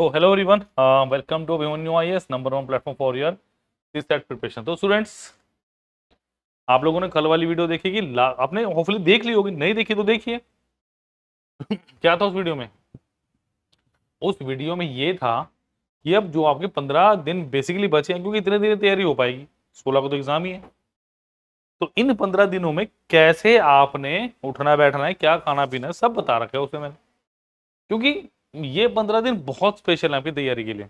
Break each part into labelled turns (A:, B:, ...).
A: तो So hello everyone, uh, welcome to Abhimanyu number one platform for your your CSAT preparation तो students आप लोगों ने कल वाली वीडियो देखी कि आपने होपफुली देख ली होगी नहीं देखी तो देखिए क्या था उस वीडियो में उस वीडियो में ये था कि अब जो आपके पंद्रह दिन बेसिकली बचे हैं क्योंकि इतने दिन तैयारी हो पाएगी सोलह को तो एग्जाम ही है तो इन पंद्रह दिनों में कैसे आपने उठना बैठना है क्या खाना पीना है सब बता रखा है उसे मैंने क्योंकि ये पंद्रह दिन बहुत स्पेशल है आपकी तैयारी के लिए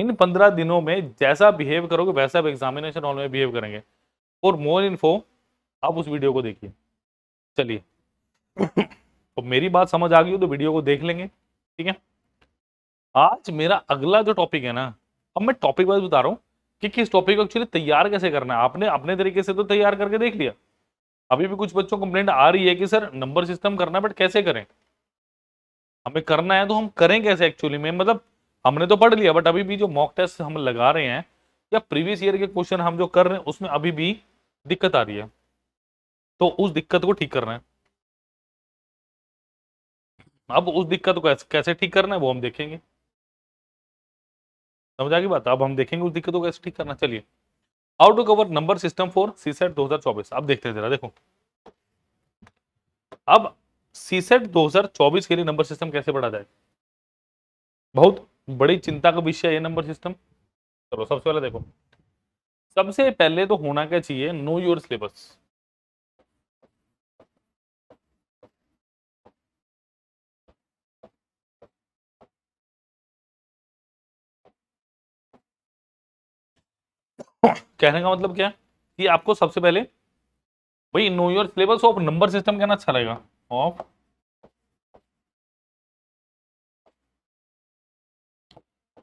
A: इन पंद्रह दिनों में जैसा बिहेव करोगे वैसा आप एग्जामिनेशन हॉल में बिहेव करेंगे और मोर इन्फो आप उस वीडियो को देखिए चलिए तो मेरी बात समझ आ गई हो तो वीडियो को देख लेंगे ठीक है आज मेरा अगला जो टॉपिक है ना अब मैं टॉपिक वाइज बता रहा हूँ कि किस टॉपिक को एक्चुअली तैयार कैसे करना है आपने अपने तरीके से तो तैयार करके देख लिया अभी भी कुछ बच्चों को कंप्लेंट आ रही है कि सर नंबर सिस्टम करना है बट कैसे करें हमें करना है तो हम करें कैसे एक्चुअली में मतलब हमने तो पढ़ लिया बट अभी भी जो मॉक टेस्ट हम लगा रहे हैं या प्रीवियस ईयर के क्वेश्चन हम जो कर रहे हैं उसमें अभी भी दिक्कत आ रही है तो उस दिक्कत को ठीक करना है अब उस दिक्कत को कैसे ठीक करना है वो हम देखेंगे समझ आ गई बात अब हम देखेंगे उस दिक्कत को कैसे ठीक करना चलिए how to cover number system for C SAT दो अब देखते हैं जरा देखो अब सीसेट 2024 के लिए नंबर सिस्टम कैसे बढ़ा जाए बहुत बड़ी चिंता का विषय है नंबर सिस्टम चलो सबसे पहले देखो सबसे पहले तो होना क्या चाहिए नो योर सिलेबस कहने का मतलब क्या कि आपको सबसे पहले भाई know your syllabus of number system कहना अच्छा लगेगा of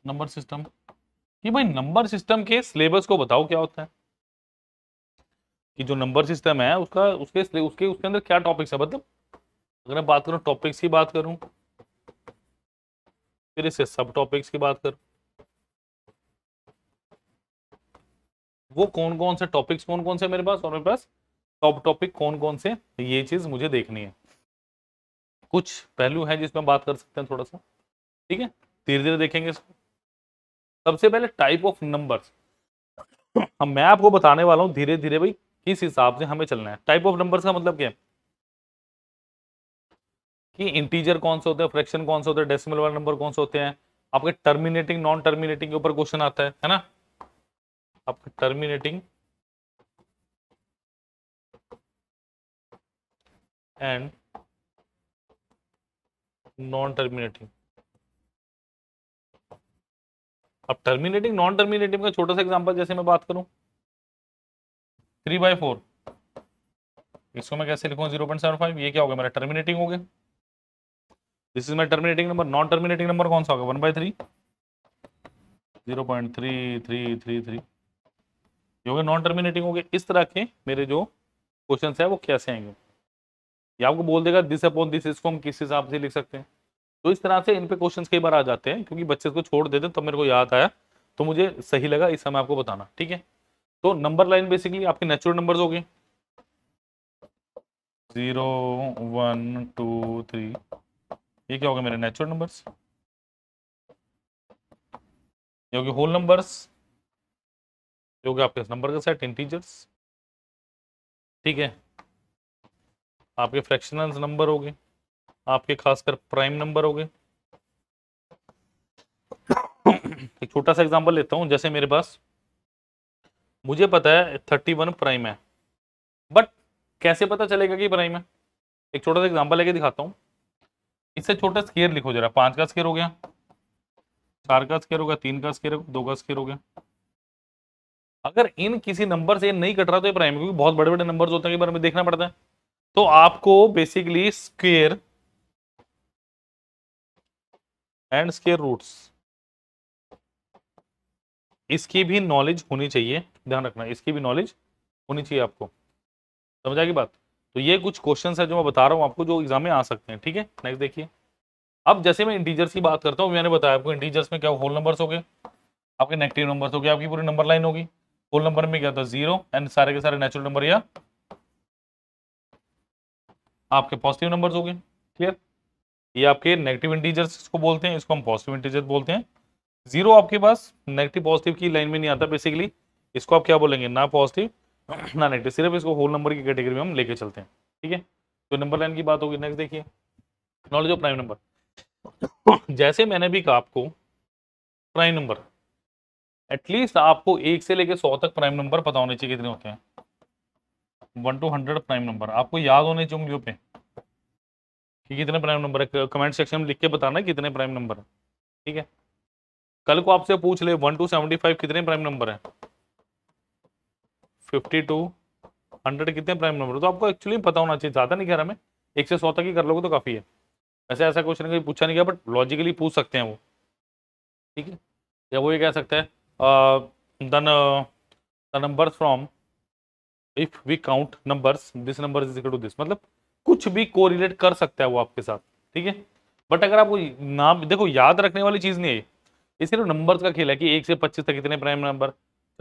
A: नंबर सिस्टम कि भाई नंबर सिस्टम के सिलेबस को बताओ क्या होता है कि जो नंबर सिस्टम है उसका उसके उसके उसके अंदर क्या टॉपिक्स है मतलब अगर मैं बात करूं टॉपिक्स की बात करूं फिर इससे सब टॉपिक्स की बात करूं वो कौन कौन से टॉपिक्स कौन कौन से मेरे पास और मेरे पास टॉप टॉपिक कौन कौन से ये चीज़ मुझे देखनी है कुछ पहलू हैं जिसमें बात कर सकते हैं थोड़ा सा ठीक है धीरे धीरे देखेंगे इसको सबसे पहले टाइप ऑफ नंबर्स हम मैं आपको बताने वाला हूँ धीरे धीरे भाई किस हिसाब से हमें चलना है टाइप ऑफ नंबर्स का मतलब क्या है कि इंटीजर कौन से होते हैं फ्रैक्शन कौन से होते हैं डेसिमल वाले नंबर कौन से होते हैं आपके टर्मिनेटिंग नॉन टर्मिनेटिंग के ऊपर क्वेश्चन आता है है ना आपके टर्मिनेटिंग एंड नॉन टर्मिनेटिंग अब टर्मिनेटिंग नॉन टर्मिनेटिंग का छोटा सा एग्जांपल जैसे मैं बात करूं थ्री बाय फोर इसको मैं कैसे लिखूं जीरो पॉइंट सेवन फाइव ये क्या होगा मेरा टर्मिनेटिंग हो गया this is my terminating number non terminating number कौन सा होगा one by three zero point three three three three ये हो गया नॉन टर्मिनेटिंग हो गए इस तरह के मेरे जो क्वेश्चन है वो कैसे आएंगे ये आपको बोल देगा दिस अपॉन दिस इसको हम किस हिसाब से लिख सकते हैं तो इस तरह से इन पे क्वेश्चन कई बार आ जाते हैं क्योंकि बच्चे इसको छोड़ देते हैं तब मेरे को याद आया तो मुझे सही लगा इस समय आपको बताना ठीक है तो नंबर लाइन बेसिकली आपके नेचुरल नंबर हो गए जीरो वन टू थ्री ये क्या हो गया मेरे नेचुरल नंबर्स ये हो गए होल नंबर्स ये हो गया आपके नंबर का सेट इंटीजर्स ठीक है आपके फ्रैक्शनल नंबर हो गए आपके खासकर प्राइम नंबर हो गए एक छोटा सा एग्जांपल लेता हूं जैसे मेरे पास मुझे पता है थर्टी वन प्राइम है बट कैसे पता चलेगा कि प्राइम है एक छोटा सा एग्जांपल लेके दिखाता हूं इससे छोटा स्केयर लिखो जरा पांच का स्केयर हो गया चार का स्केयर हो गया तीन का स्केयर दो का स्केयर हो गया अगर इन किसी नंबर से नहीं कट रहा तो ये प्राइम क्योंकि बहुत बड़े बड़े नंबर होते हैं कि बारे में देखना पड़ता है तो आपको basically square and square roots इसकी भी नॉलेज होनी चाहिए ध्यान रखना इसकी भी नॉलेज होनी चाहिए आपको समझ आएगी बात तो ये कुछ क्वेश्चन है जो मैं बता रहा हूँ आपको जो एग्जाम में आ सकते हैं ठीक है नेक्स्ट देखिए अब जैसे मैं इंटीजर्स की बात करता हूँ मैंने बताया आपको इंटीजर्स में क्या होल नंबर्स हो गए आपके नेगेटिव नंबर्स हो गए आपकी पूरी नंबर लाइन होगी होल नंबर में क्या होता है जीरो एंड सारे के सारे नेचुरल नंबर या आपके पॉजिटिव नंबर्स हो गए क्लियर ये आपके नेगेटिव इंटीजर्स इसको बोलते हैं इसको हम पॉजिटिव इंटीजर बोलते हैं जीरो आपके पास नेगेटिव पॉजिटिव की लाइन में नहीं आता बेसिकली इसको आप क्या बोलेंगे ना पॉजिटिव ना नेगेटिव सिर्फ इसको होल नंबर की कैटेगरी में हम लेके चलते हैं ठीक है तो नंबर लाइन की बात होगी नेक्स्ट देखिए नॉलेज ऑफ प्राइम नंबर जैसे मैंने भी कहा आपको प्राइम नंबर एटलीस्ट आपको एक से लेकर सौ तक प्राइम नंबर पता होने चाहिए कितने होते हैं one two hundred prime number आपको याद होने चाहिए उंगलियों पे कि कितने प्राइम नंबर है कमेंट सेक्शन में लिख के बताना कितने प्राइम नंबर है ठीक है कल को आपसे पूछ ले वन टू सेवेंटी फाइव कितने प्राइम नंबर है फिफ्टी टू हंड्रेड कितने प्राइम नंबर तो आपको एक्चुअली पता होना चाहिए ज़्यादा नहीं कह रहा मैं एक से सौ तक ही कर लोगे तो काफ़ी है वैसे ऐसा क्वेश्चन कभी पूछा नहीं गया बट लॉजिकली पूछ सकते हैं वो ठीक है या वो ये कह सकते हैं the numbers from if we count numbers this number is equal to this मतलब कुछ भी कोरिलेट कर सकता है वो आपके साथ ठीक है बट अगर आपको नाम देखो याद रखने वाली चीज़ नहीं है ये सिर्फ नंबर्स का खेल है कि एक से पच्चीस तक कितने प्राइम नंबर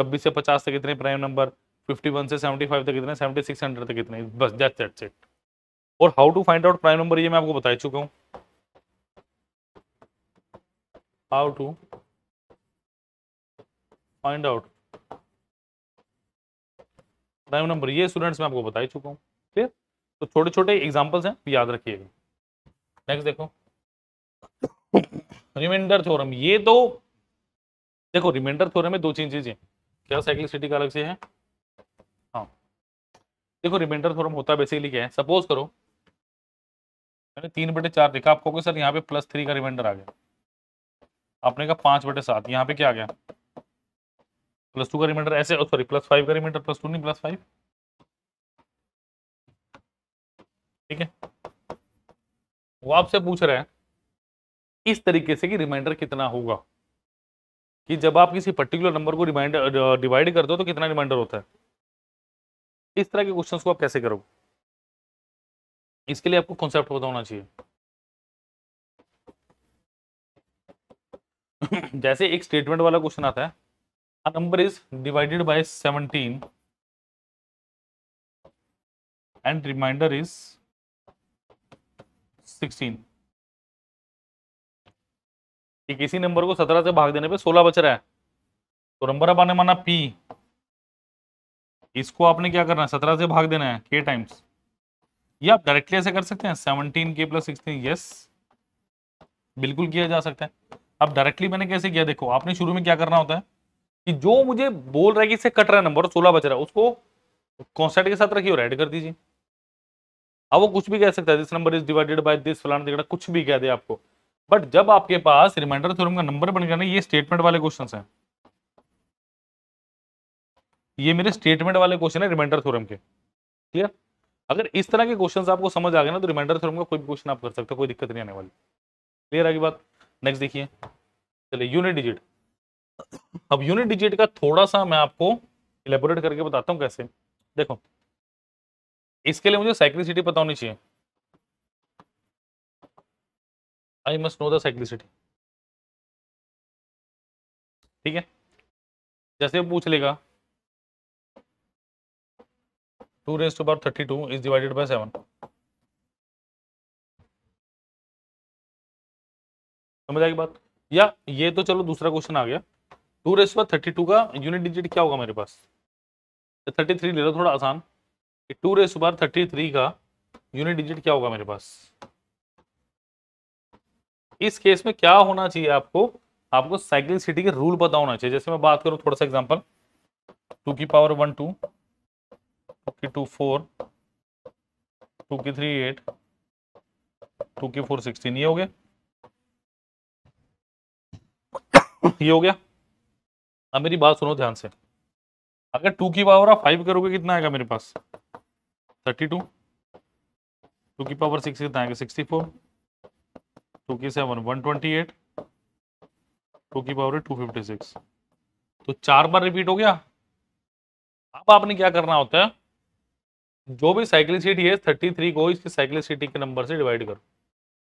A: छब्बीस से पचास तक कितने प्राइम नंबर फिफ्टी वन से सेवेंटी फाइव तक कितने सेवेंटी सिक्स हंड्रेड तक कितने बस दैट्स दैट्स सेट और how to find out prime number ये मैं आपको बता चुका हूँ how to find out prime number ये स्टूडेंट्स मैं आपको बता ही चुका हूँ क्लियर तो छोटे छोटे एग्जाम्पल्स हैं याद रखिएगा नेक्स्ट देखो रिमाइंडर थ्योरम ये तो देखो रिमाइंडर थ्योरम में दो तीन चीजें क्या साइक्लिसिटी का अलग से है हाँ देखो रिमाइंडर थ्योरम होता है बेसिकली क्या है सपोज करो मैंने तीन बटे चार देखा आपको सर यहाँ पे प्लस थ्री का रिमाइंडर आ गया आपने कहा पांच बटे सात यहाँ पे क्या आ गया प्लस टू का रिमाइंडर ऐसे सॉरी प्लस फाइव का रिमाइंडर प्लस टू नहीं प्लस फाइव ठीक है वो आपसे पूछ रहे हैं इस तरीके से कि रिमाइंडर कितना होगा कि जब आप किसी पर्टिकुलर नंबर को रिमाइंडर डिवाइड कर दो तो कितना रिमाइंडर होता है इस तरह के क्वेश्चंस को आप कैसे करोगे इसके लिए आपको कॉन्सेप्ट पता होना चाहिए जैसे एक स्टेटमेंट वाला क्वेश्चन आता है a number is divided by 17 and remainder is 16 किसी नंबर को 17 से भाग देने पे 16 बच रहा है तो नंबर अब आने माना P इसको आपने क्या करना है 17 से भाग देना है K टाइम्स ये आप डायरेक्टली ऐसे कर सकते हैं 17 के प्लस सिक्सटीन यस बिल्कुल किया जा सकता है अब डायरेक्टली मैंने कैसे किया देखो आपने शुरू में क्या करना होता है कि जो मुझे बोल रहा है कि इससे कट रहा है नंबर सोलह बच रहा है उसको कॉन्सेंट के साथ रखिए और ऐड कर दीजिए अब वो कुछ भी कह सकता है this number is divided by this फलाना दिखा कुछ भी कह दे आपको बट जब आपके पास रिमाइंडर थ्योरम का नंबर बन गया ना ये स्टेटमेंट वाले क्वेश्चन है ये मेरे स्टेटमेंट वाले क्वेश्चन है रिमाइंडर थ्योरम के क्लियर अगर इस तरह के क्वेश्चन आपको समझ आ गए ना तो रिमाइंडर थ्योरम का कोई भी क्वेश्चन आप कर सकते हो कोई दिक्कत नहीं आने वाली क्लियर आगे बात नेक्स्ट देखिए चलिए यूनिट डिजिट अब यूनिट डिजिट का थोड़ा सा मैं आपको इलेबोरेट करके बताता हूँ कैसे देखो इसके लिए मुझे साइक्लिसिटी पता होनी चाहिए I must know the cyclicity ठीक है जैसे पूछ लेगा two raise to power thirty two is divided by seven समझ आएगी बात या ये तो चलो दूसरा क्वेश्चन आ गया टू रेस पर थर्टी टू का यूनिट डिजिट क्या होगा मेरे पास थर्टी तो थ्री ले लो थोड़ा आसान टू रेस पर थर्टी थ्री का यूनिट डिजिट क्या होगा मेरे पास इस केस में क्या होना चाहिए आपको आपको साइकिल सिटी के रूल पता होना चाहिए जैसे मैं बात करूं थोड़ा सा एग्जांपल टू की पावर वन टू टू की टू फोर टू की थ्री एट टू की फोर सिक्सटीन ये हो गया ये हो गया अब मेरी बात सुनो ध्यान से अगर टू की पावर आप फाइव करोगे कितना आएगा मेरे पास थर्टी टू टू की पावर सिक्स कितना आएगा सिक्सटी फोर टू की seven one twenty eight two की पावर टू फिफ्टी सिक्स तो चार बार रिपीट हो गया अब आपने क्या करना होता है जो भी साइकिल सिटी है थर्टी थ्री को इसकी सिटी के नंबर से डिवाइड करो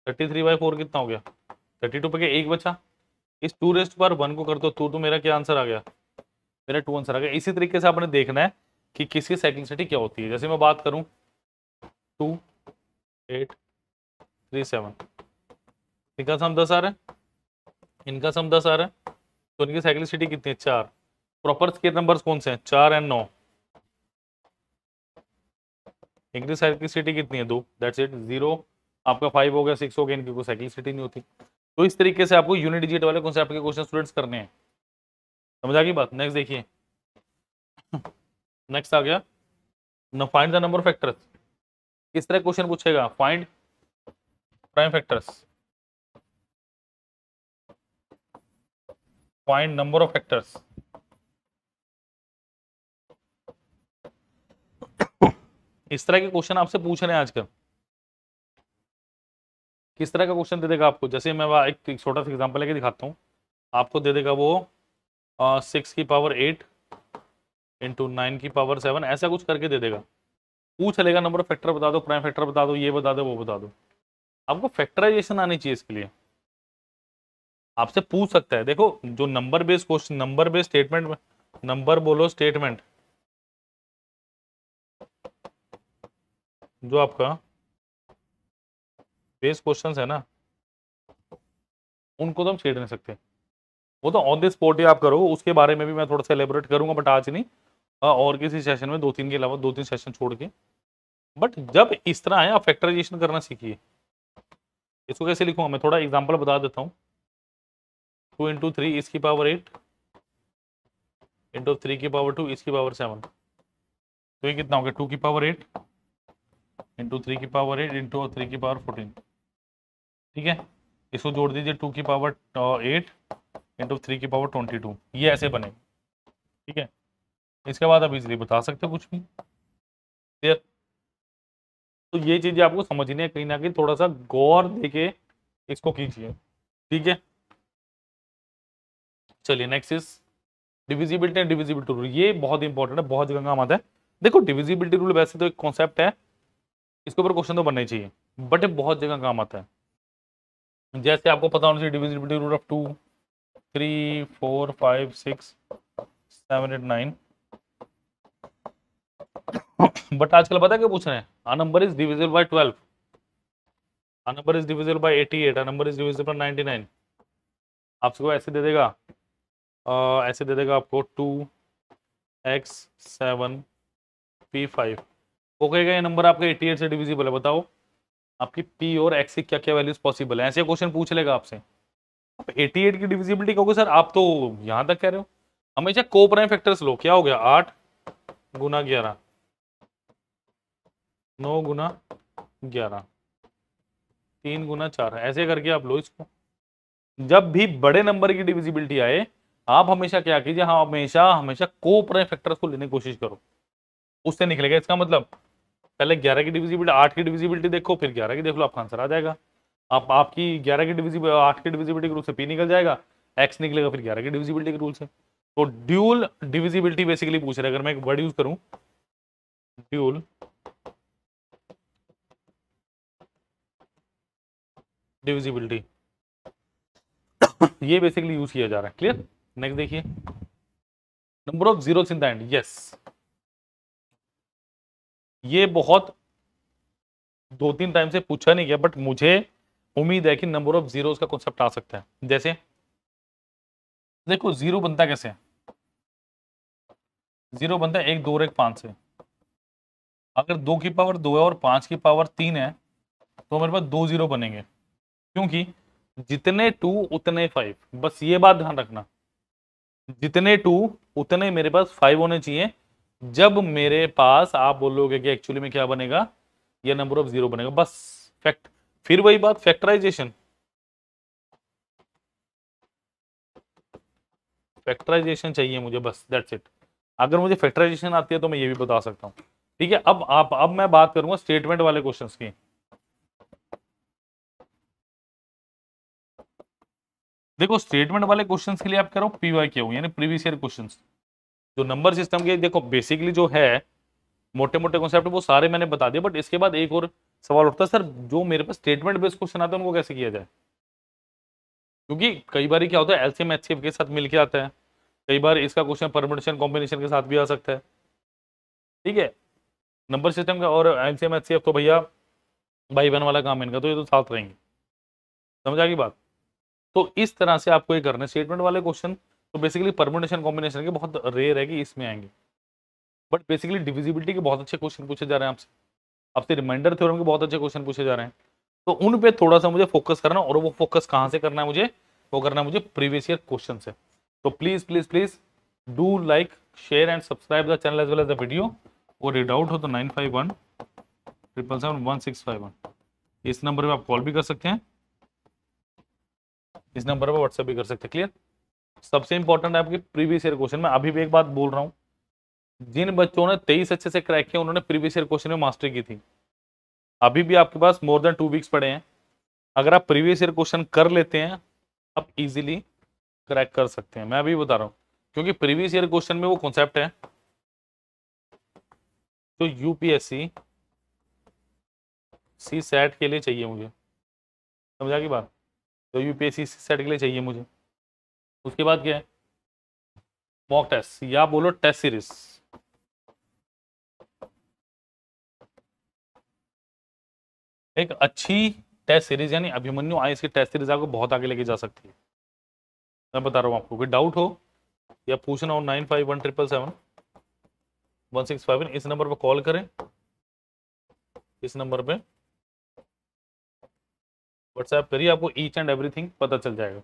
A: थर्टी थ्री बाई फोर कितना हो गया थर्टी टू पे एक बचा इस टू रेस्ट पर वन को कर दो तो, तो मेरा क्या आंसर आ गया मेरा टू आंसर आ गया इसी तरीके से आपने देखना है कि किसकी साइकिल सिटी क्या होती है जैसे मैं बात करूं टू एट थ्री सेवन इनका सम दस आ रहा है इनका सम दस आ रहा है तो इनकी साइकिल सिटी कितनी है चार प्रॉपर के नंबर कौन से हैं चार एंड नौ इनकी साइकिल सिटी कितनी है दो दैट्स इट जीरो आपका फाइव हो गया सिक्स हो गया इनकी कोई साइकिल सिटी नहीं होती तो इस तरीके से आपको यूनिट डिजिट वाले कौन से आपके क्वेश्चन स्टूडेंट्स करने हैं समझ आ गई बात नेक्स्ट देखिए नेक्स्ट आ गया न find the number of factors किस तरह क्वेश्चन पूछेगा find prime factors find number of factors इस तरह के क्वेश्चन आपसे पूछ रहे हैं आजकल किस तरह का क्वेश्चन दे देगा आपको जैसे मैं वह एक छोटा सा एग्जाम्पल लेके दिखाता हूँ आपको दे देगा वो सिक्स की पावर एट इंटू नाइन की पावर सेवन ऐसा कुछ करके दे देगा पूछ लेगा नंबर फैक्टर बता दो प्राइम फैक्टर बता दो ये बता दो वो बता दो आपको फैक्टराइजेशन आनी चाहिए इसके लिए आपसे पूछ सकता है देखो जो number based question number based statement number बोलो स्टेटमेंट जो आपका बेस क्वेश्चन है ना उनको तो हम छेड़ नहीं सकते वो तो ऑन द स्पॉट ही आप करो उसके बारे में भी मैं थोड़ा सा एलेबोरेट करूंगा बट आज नहीं हाँ, और किसी सेशन में दो तीन के अलावा दो तीन सेशन छोड़ के बट जब इस तरह है आप फैक्टराइजेशन करना सीखिए इसको कैसे लिखूंगा मैं थोड़ा एग्जाम्पल बता देता हूँ टू इंटू थ्री इसकी पावर एट इंटू थ्री की पावर टू इसकी पावर सेवन तो ये कितना हो गया टू की पावर एट इंटू थ्री की पावर एट इंटू थ्री की पावर फोर्टीन ठीक है इसको जोड़ दीजिए टू की पावर एट इंटू थ्री की पावर ट्वेंटी टू ये ऐसे बने ठीक है इसके बाद आप इजली बता सकते हो कुछ भी क्लियर तो ये चीज़ें आपको समझनी है कहीं ना कहीं थोड़ा सा गौर देके इसको कीजिए ठीक है चलिए next is divisibility and divisibility rule ये बहुत इंपॉर्टेंट है बहुत जगह काम आता है देखो डिविजिबिलिटी रूल वैसे तो एक कॉन्सेप्ट है इसके ऊपर क्वेश्चन तो बनना चाहिए बट बहुत जगह काम आता है जैसे आपको पता होना चाहिए divisibility root of two three four five six seven eight nine but आजकल पता क्या पूछ रहे हैं a number is divisible by twelve a number is divisible by eighty eight a number is divisible by ninety nine आपको ऐसे दे देगा आ, ऐसे दे देगा आपको two x seven p five okay ये नंबर आपका एटी एट से डिविजिबल है बताओ आपकी P और X की क्या क्या वैल्यूज पॉसिबल है ऐसे क्वेश्चन पूछ लेगा आपसे आप 88 की डिविजिबिलिटी कहोगे सर आप तो यहाँ तक कह रहे हो हमेशा को प्राइम फैक्टर्स लो क्या हो गया आठ गुना ग्यारह नौ गुना ग्यारह तीन गुना चार ऐसे करके आप लो इसको जब भी बड़े नंबर की डिविजिबिलिटी आए आप हमेशा क्या कीजिए हाँ हमेशा हमेशा को प्राइम फैक्टर्स को लेने की कोशिश करो उससे निकलेगा इसका मतलब पहले ग्यारह की डिविजिबिलिटी आठ की डिविजिबिलिटी देखो फिर ग्यारह की देख लो आपका आंसर आ जाएगा आप आपकी ग्यारह की डिविजिबल आठ की डिविजिबिलिटी के रूल से पी निकल जाएगा एक्स निकलेगा फिर ग्यारह की डिविजिबिलिटी के रूल से तो ड्यूल डिविजिबिलिटी बेसिकली पूछ रहे अगर मैं एक वर्ड यूज करूँ ड्यूल डिविजिबिलिटी ये बेसिकली यूज किया जा रहा है क्लियर नेक्स्ट देखिए number of zero in the end yes ये बहुत दो तीन टाइम से पूछा नहीं गया बट मुझे उम्मीद है कि नंबर ऑफ जीरोस का कॉन्सेप्ट आ सकता है जैसे देखो जीरो बनता कैसे है जीरो बनता है एक दो और एक पांच से अगर दो की पावर दो है और पांच की पावर तीन है तो मेरे पास दो जीरो बनेंगे क्योंकि जितने टू उतने फाइव बस ये बात ध्यान रखना जितने टू उतने मेरे पास फाइव होने चाहिए जब मेरे पास आप बोलोगे कि एक्चुअली में क्या बनेगा ये नंबर ऑफ जीरो बनेगा बस फैक्ट फिर वही बात फैक्टराइजेशन फैक्टराइजेशन चाहिए मुझे बस दैट्स इट अगर मुझे फैक्टराइजेशन आती है तो मैं ये भी बता सकता हूं ठीक है अब आप अब मैं बात करूंगा स्टेटमेंट वाले क्वेश्चन की देखो स्टेटमेंट वाले क्वेश्चंस के लिए आप करो पीवाई क्यू यानी प्रीवियस ईयर क्वेश्चंस जो नंबर सिस्टम के देखो बेसिकली जो है मोटे मोटे कॉन्सेप्ट वो सारे मैंने बता दिए बट इसके बाद एक और सवाल उठता है सर जो मेरे पास स्टेटमेंट बेस्ड क्वेश्चन आते हैं उनको कैसे किया जाए क्योंकि कई बार क्या होता है एलसीएम एच के साथ के आता है कई बार इसका क्वेश्चन परमिटेशन कॉम्बिनेशन के साथ भी आ सकता है ठीक है नंबर सिस्टम का और L C M C F तो भैया भाई बहन वाला काम इनका तो ये तो साथ रहेंगे समझ आ गई बात तो इस तरह से आपको ये करना है स्टेटमेंट वाले क्वेश्चन तो बेसिकली परमोटेशन कॉम्बिनेशन के बहुत रेयर है कि इसमें आएंगे बट बेसिकली डिविजिबिलिटी के बहुत अच्छे क्वेश्चन पूछे जा रहे हैं आपसे आपसे रिमाइंडर थ्योरम के बहुत अच्छे क्वेश्चन पूछे जा रहे हैं तो उन पे थोड़ा सा मुझे फोकस करना और वो फोकस कहाँ से करना है मुझे वो करना है मुझे प्रीवियस ईयर क्वेश्चन से तो please please please do like share and subscribe the channel as well as the video और रीड आउट हो तो nine five one triple seven one six five one इस नंबर पर आप कॉल भी कर सकते हैं इस नंबर पर व्हाट्सएप भी कर सकते हैं क्लियर सबसे इंपॉर्टेंट आपके प्रीवियस ईयर क्वेश्चन में अभी भी एक बात बोल रहा हूँ जिन बच्चों ने तेईस अच्छे से क्रैक किया उन्होंने प्रीवियस ईयर क्वेश्चन में मास्टरी की थी अभी भी आपके पास मोर देन टू वीक्स पड़े हैं अगर आप प्रीवियस ईयर क्वेश्चन कर लेते हैं आप इजीली क्रैक कर सकते हैं मैं अभी बता रहा हूँ क्योंकि प्रीवियस ईयर क्वेश्चन में वो कॉन्सेप्ट है तो यूपीएससी सी सेट के लिए चाहिए मुझे समझा की बात तो यूपीएससी सी सेट के लिए चाहिए मुझे उसके बाद क्या है मॉक टेस्ट या बोलो टेस्ट सीरीज एक अच्छी टेस्ट सीरीज यानी अभिमन्यु आई की टेस्ट सीरीज आपको बहुत आगे लेके जा सकती है मैं बता रहा हूँ आपको कोई डाउट हो या पूछना हो nine five one triple seven one six five इस नंबर पर कॉल करें इस नंबर पे व्हाट्सएप करिए आपको ईच एंड एवरीथिंग पता चल जाएगा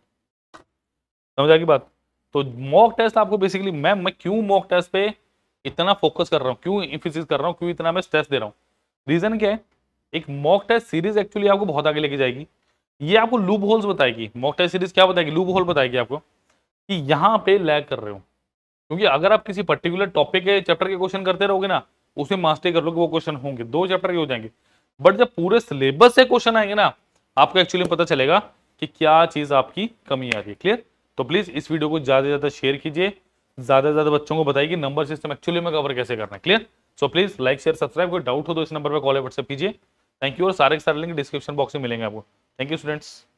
A: समझ आ गई बात तो मॉक टेस्ट आपको बेसिकली मैम मैं, मैं क्यों मॉक टेस्ट पे इतना फोकस कर रहा हूँ क्यों इन्फोसिस कर रहा हूँ क्यों इतना मैं स्ट्रेस दे रहा हूँ रीज़न क्या है एक मॉक टेस्ट सीरीज एक्चुअली आपको बहुत आगे लेके जाएगी ये आपको लूप होल्स बताएगी मॉक टेस्ट सीरीज क्या बताएगी लूप होल बताएगी आपको कि यहाँ पे लैग कर रहे हो क्योंकि अगर आप किसी पर्टिकुलर टॉपिक के चैप्टर के क्वेश्चन करते रहोगे ना उसमें मास्टरी कर लोगे वो क्वेश्चन होंगे दो चैप्टर के हो जाएंगे बट जब पूरे सिलेबस से क्वेश्चन आएंगे ना आपको एक्चुअली पता चलेगा कि क्या चीज़ आपकी कमी आ रही है क्लियर तो प्लीज़ इस वीडियो को ज़्यादा से ज़्यादा शेयर कीजिए ज़्यादा से ज़्यादा बच्चों को बताइए कि नंबर सिस्टम एक्चुअली में कवर कैसे करना है clear so please like share subscribe कोई डाउट हो तो इस नंबर पर कॉल व्हाट्सअप कीजिए थैंक यू और सारे के सारे लिंक डिस्क्रिप्शन बॉक्स में मिलेंगे आपको थैंक यू स्टूडेंट्स